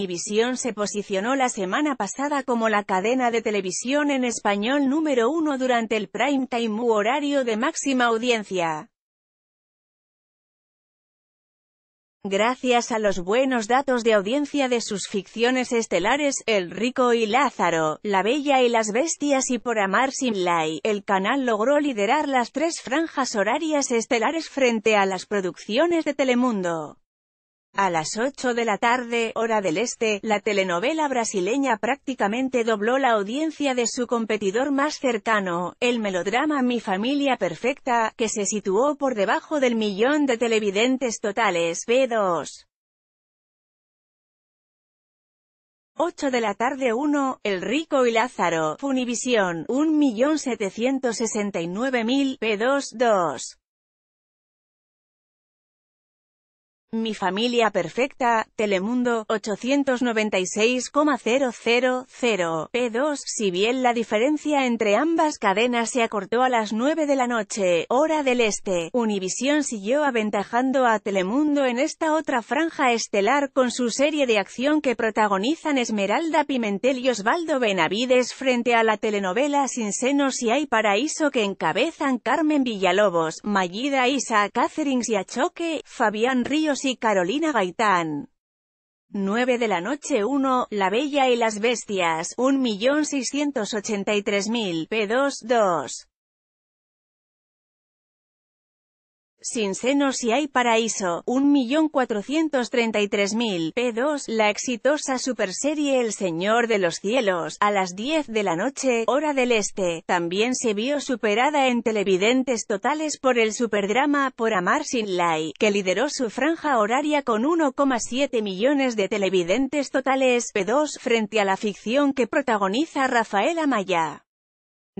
Univisión se posicionó la semana pasada como la cadena de televisión en español número uno durante el prime time u horario de máxima audiencia. Gracias a los buenos datos de audiencia de sus ficciones estelares, El Rico y Lázaro, La Bella y las Bestias y Por Amar Sin el canal logró liderar las tres franjas horarias estelares frente a las producciones de Telemundo. A las 8 de la tarde, hora del este, la telenovela brasileña prácticamente dobló la audiencia de su competidor más cercano, el melodrama Mi Familia Perfecta, que se situó por debajo del millón de televidentes totales, B2. 8 de la tarde 1, El Rico y Lázaro, Funivisión, 1.769.000, P2, 2. Mi familia perfecta, Telemundo, 896,000, P2, si bien la diferencia entre ambas cadenas se acortó a las 9 de la noche, hora del este, Univision siguió aventajando a Telemundo en esta otra franja estelar con su serie de acción que protagonizan Esmeralda Pimentel y Osvaldo Benavides frente a la telenovela Sin senos y hay paraíso que encabezan Carmen Villalobos, Mayida Isa Cáceres y Achoque, Fabián Ríos y Carolina Gaitán. 9 de la noche 1, La Bella y las Bestias, 1.683.000, P2, 2. Sin Senos si hay paraíso, 1.433.000, P2, la exitosa superserie El Señor de los Cielos, a las 10 de la noche, hora del este, también se vio superada en televidentes totales por el superdrama Por Amar Sin Lai, que lideró su franja horaria con 1,7 millones de televidentes totales, P2, frente a la ficción que protagoniza Rafael Amaya.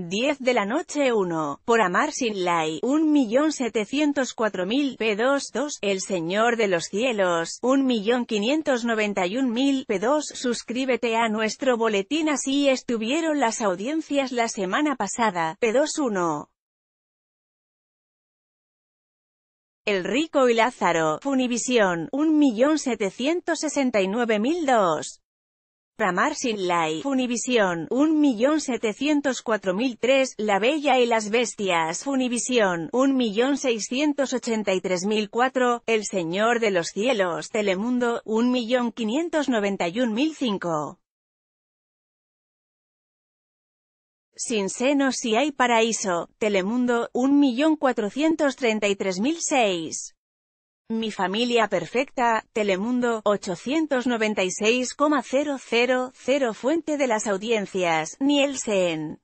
10 de la noche 1, por amar sin ley, 1.704.000 P2, El Señor de los Cielos, 1.591.000 P2, suscríbete a nuestro boletín así estuvieron las audiencias la semana pasada, p 21 El Rico y Lázaro, Funivisión, 1.769.002. Ramar Sin Life, Funivisión, 1.704.003, La Bella y las Bestias, Funivisión, 1.683.004, El Señor de los Cielos, Telemundo, 1.591.005. Sin Senos si hay paraíso, Telemundo, 1.433.006. Mi familia perfecta, Telemundo, 896,000 Fuente de las audiencias, Nielsen.